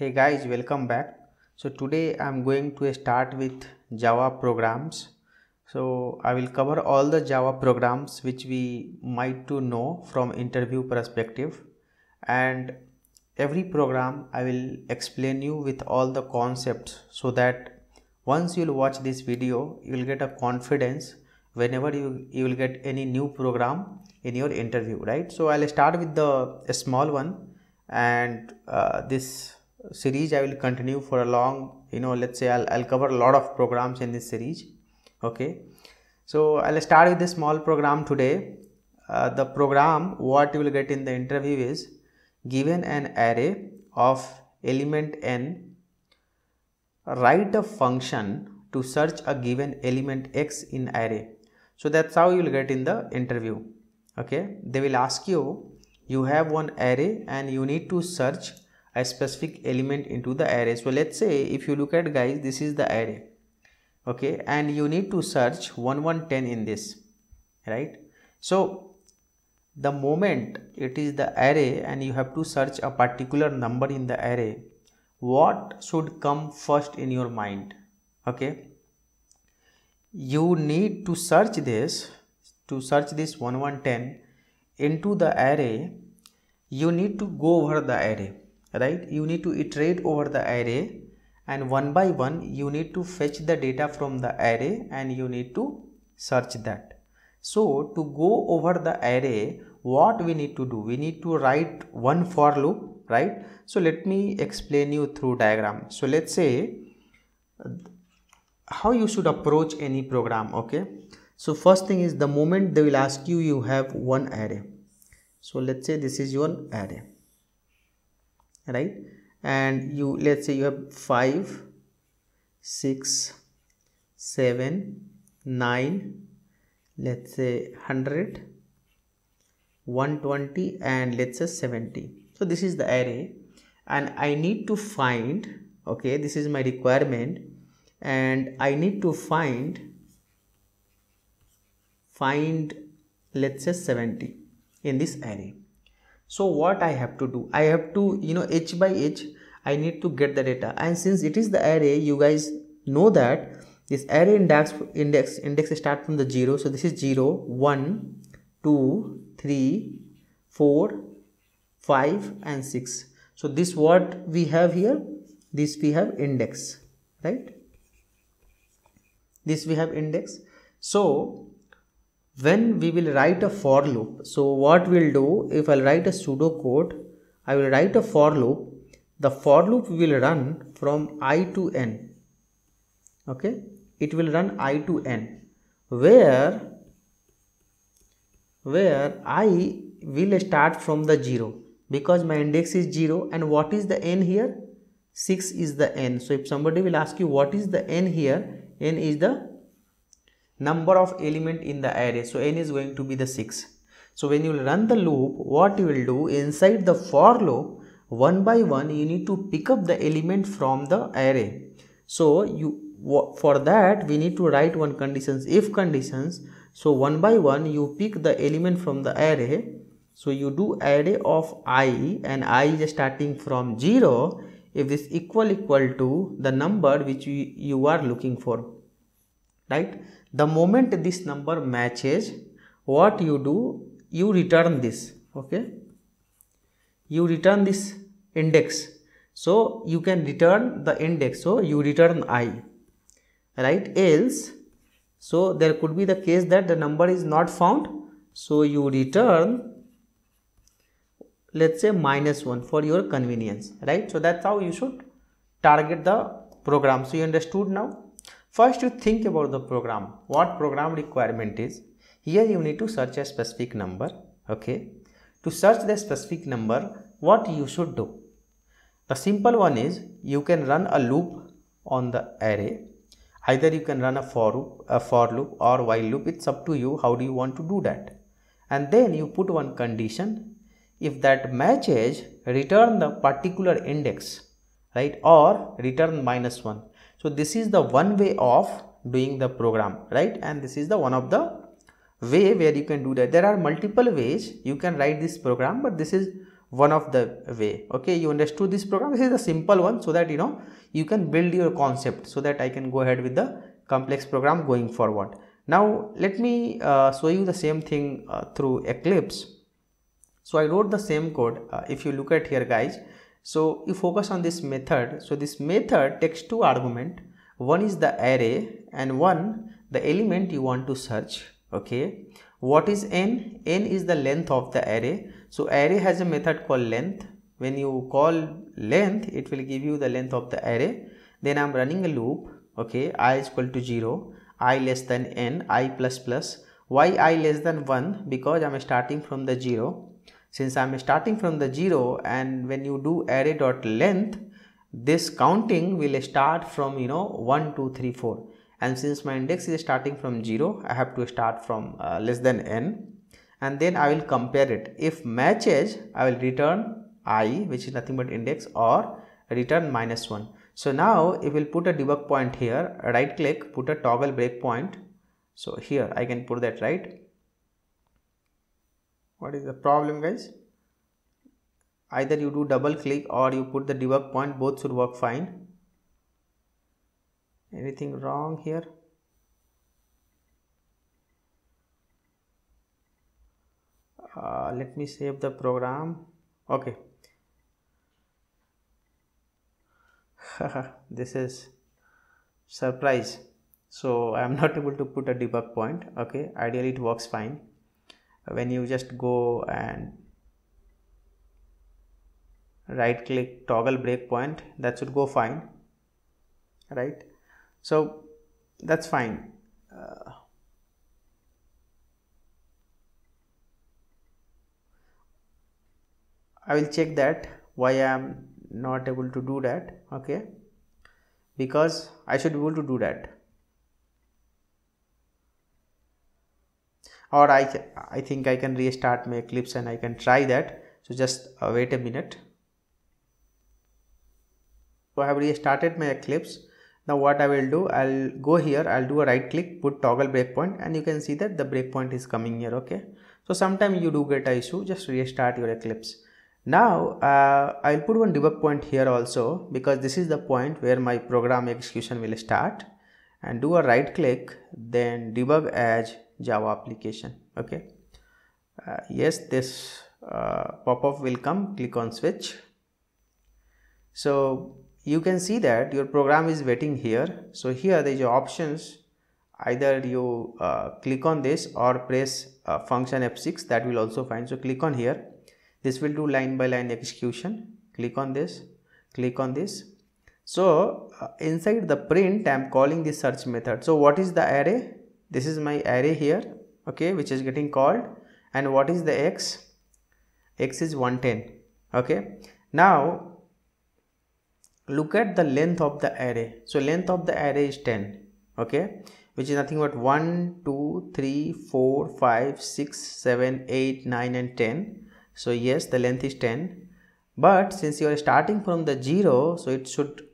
hey guys welcome back so today i'm going to start with java programs so i will cover all the java programs which we might to know from interview perspective and every program i will explain you with all the concepts so that once you'll watch this video you will get a confidence whenever you you will get any new program in your interview right so i'll start with the small one and uh, this series i will continue for a long you know let's say i'll, I'll cover a lot of programs in this series okay so i'll start with this small program today uh, the program what you will get in the interview is given an array of element n write a function to search a given element x in array so that's how you will get in the interview okay they will ask you you have one array and you need to search a specific element into the array so let's say if you look at guys this is the array okay and you need to search 1110 in this right so the moment it is the array and you have to search a particular number in the array what should come first in your mind okay you need to search this to search this 1110 into the array you need to go over the array right you need to iterate over the array and one by one you need to fetch the data from the array and you need to search that so to go over the array what we need to do we need to write one for loop right so let me explain you through diagram so let's say how you should approach any program okay so first thing is the moment they will ask you you have one array so let's say this is your array right and you let's say you have 5 6 7 9 let's say 100 120 and let's say 70 so this is the array and i need to find okay this is my requirement and i need to find find let's say 70 in this array so what i have to do i have to you know h by h i need to get the data and since it is the array you guys know that this array index index index start from the 0 so this is 0 1 2 3 4 5 and 6 so this what we have here this we have index right this we have index so when we will write a for loop so what we'll do if i'll write a pseudo code i will write a for loop the for loop will run from i to n okay it will run i to n where where i will start from the 0 because my index is 0 and what is the n here 6 is the n so if somebody will ask you what is the n here n is the number of element in the array so n is going to be the 6 so when you run the loop what you will do inside the for loop one by one you need to pick up the element from the array so you for that we need to write one conditions if conditions so one by one you pick the element from the array so you do array of i and i is starting from 0 if this equal equal to the number which you, you are looking for right the moment this number matches what you do you return this okay you return this index so you can return the index so you return i right else so there could be the case that the number is not found so you return let's say minus 1 for your convenience right so that's how you should target the program so you understood now First you think about the program, what program requirement is. Here you need to search a specific number, okay. To search the specific number, what you should do? The simple one is you can run a loop on the array. Either you can run a for loop, a for loop or while loop. It's up to you how do you want to do that. And then you put one condition. If that matches, return the particular index, right? Or return minus one so this is the one way of doing the program right and this is the one of the way where you can do that there are multiple ways you can write this program but this is one of the way okay you understood this program this is a simple one so that you know you can build your concept so that i can go ahead with the complex program going forward now let me uh, show you the same thing uh, through eclipse so i wrote the same code uh, if you look at here guys so you focus on this method. So this method takes two argument. One is the array and one the element you want to search. Okay. What is n? n is the length of the array. So array has a method called length. When you call length, it will give you the length of the array. Then I'm running a loop. Okay. i is equal to 0, i less than n, i plus plus. Why i less than 1? Because I'm starting from the 0 since I'm starting from the 0 and when you do array dot length this counting will start from you know 1 2 3 4 and since my index is starting from 0 I have to start from uh, less than n and then I will compare it if matches I will return i which is nothing but index or return minus 1 so now if will put a debug point here right click put a toggle breakpoint so here I can put that right what is the problem guys either you do double click or you put the debug point both should work fine anything wrong here uh, let me save the program okay this is surprise so i am not able to put a debug point okay ideally it works fine when you just go and right click toggle breakpoint that should go fine right so that's fine uh, I will check that why I am not able to do that okay because I should be able to do that or I, I think I can restart my Eclipse and I can try that. So just uh, wait a minute. So I have restarted my Eclipse. Now what I will do, I'll go here, I'll do a right click, put toggle breakpoint and you can see that the breakpoint is coming here, okay. So sometimes you do get a issue, just restart your Eclipse. Now uh, I'll put one debug point here also because this is the point where my program execution will start and do a right click then debug as java application okay uh, yes this uh, pop-up will come click on switch so you can see that your program is waiting here so here there is your options either you uh, click on this or press uh, function f6 that will also find so click on here this will do line by line execution click on this click on this so uh, inside the print i'm calling the search method so what is the array this is my array here okay which is getting called and what is the x x is 110 okay now look at the length of the array so length of the array is 10 okay which is nothing but 1 2 3 4 5 6 7 8 9 and 10 so yes the length is 10 but since you are starting from the 0 so it should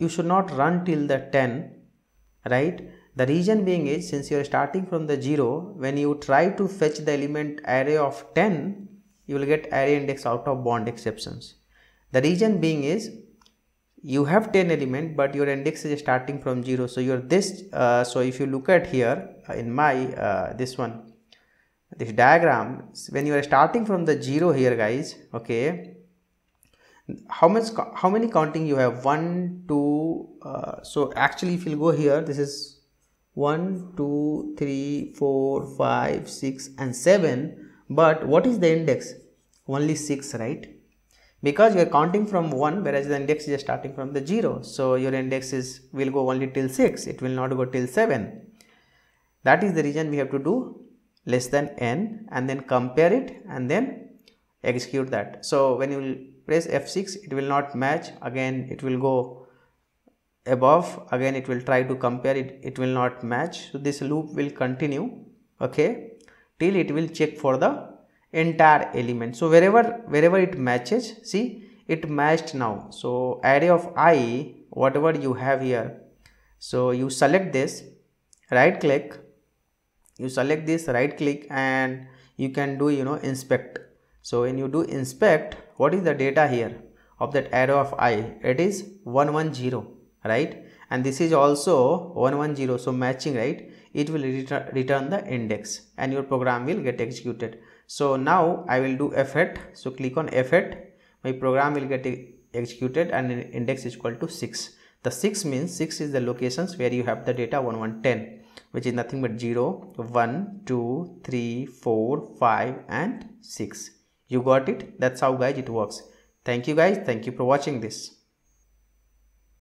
you should not run till the 10 right the reason being is since you are starting from the 0 when you try to fetch the element array of 10 you will get array index out of bound exceptions the reason being is you have 10 element but your index is starting from 0 so your this uh, so if you look at here uh, in my uh, this one this diagram when you are starting from the 0 here guys okay how much how many counting you have one two uh, so actually if you go here this is one two three four five six and 7 but what is the index only 6 right because you are counting from 1 whereas the index is starting from the 0 so your index is will go only till 6 it will not go till 7 that is the reason we have to do less than n and then compare it and then execute that so when you will press f6 it will not match again it will go above again it will try to compare it it will not match so this loop will continue okay till it will check for the entire element so wherever wherever it matches see it matched now so array of i whatever you have here so you select this right click you select this right click and you can do you know inspect so when you do inspect what is the data here of that arrow of i it is 110 right and this is also 110 so matching right it will ret return the index and your program will get executed so now i will do f so click on f my program will get executed and index is equal to 6 the 6 means 6 is the locations where you have the data 1110 which is nothing but 0 1 2 3 4 5 and 6 you got it that's how guys it works thank you guys thank you for watching this